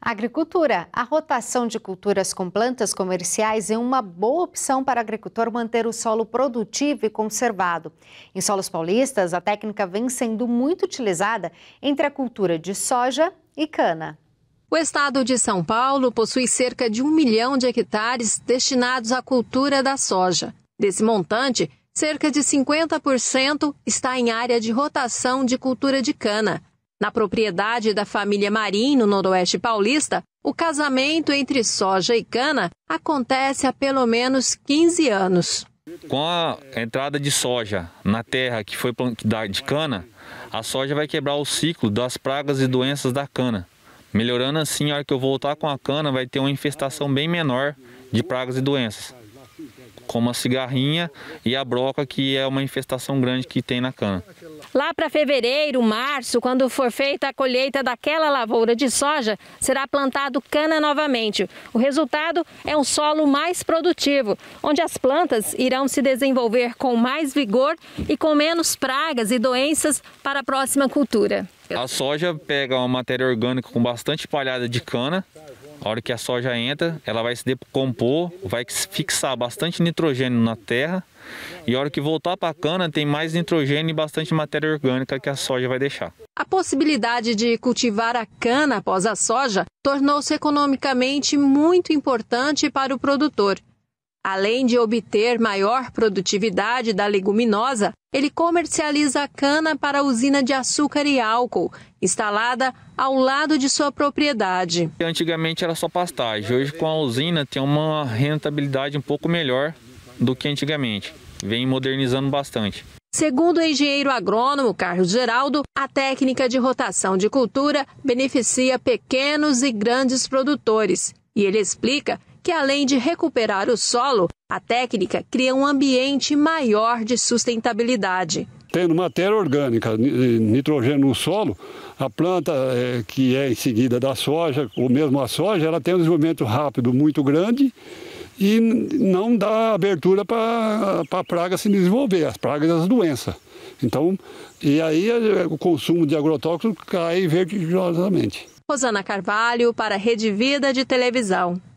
agricultura. A rotação de culturas com plantas comerciais é uma boa opção para o agricultor manter o solo produtivo e conservado. Em solos paulistas, a técnica vem sendo muito utilizada entre a cultura de soja e cana. O estado de São Paulo possui cerca de um milhão de hectares destinados à cultura da soja. Desse montante, cerca de 50% está em área de rotação de cultura de cana. Na propriedade da família Marim, no Noroeste Paulista, o casamento entre soja e cana acontece há pelo menos 15 anos. Com a entrada de soja na terra que foi plantada de cana, a soja vai quebrar o ciclo das pragas e doenças da cana. Melhorando assim, a hora que eu voltar com a cana, vai ter uma infestação bem menor de pragas e doenças como a cigarrinha e a broca, que é uma infestação grande que tem na cana. Lá para fevereiro, março, quando for feita a colheita daquela lavoura de soja, será plantado cana novamente. O resultado é um solo mais produtivo, onde as plantas irão se desenvolver com mais vigor e com menos pragas e doenças para a próxima cultura. A soja pega uma matéria orgânica com bastante palhada de cana, a hora que a soja entra, ela vai se decompor, vai fixar bastante nitrogênio na terra. E a hora que voltar para a cana, tem mais nitrogênio e bastante matéria orgânica que a soja vai deixar. A possibilidade de cultivar a cana após a soja tornou-se economicamente muito importante para o produtor. Além de obter maior produtividade da leguminosa, ele comercializa a cana para a usina de açúcar e álcool, instalada ao lado de sua propriedade. Antigamente era só pastagem, hoje com a usina tem uma rentabilidade um pouco melhor do que antigamente. Vem modernizando bastante. Segundo o engenheiro agrônomo Carlos Geraldo, a técnica de rotação de cultura beneficia pequenos e grandes produtores. E ele explica que além de recuperar o solo, a técnica cria um ambiente maior de sustentabilidade. Tendo matéria orgânica, nitrogênio no solo, a planta é, que é em seguida da soja, ou mesmo a soja, ela tem um desenvolvimento rápido muito grande e não dá abertura para a praga se desenvolver, as pragas e as doenças. Então, e aí é, o consumo de agrotóxicos cai vertiginosamente. Rosana Carvalho, para a Rede Vida de Televisão.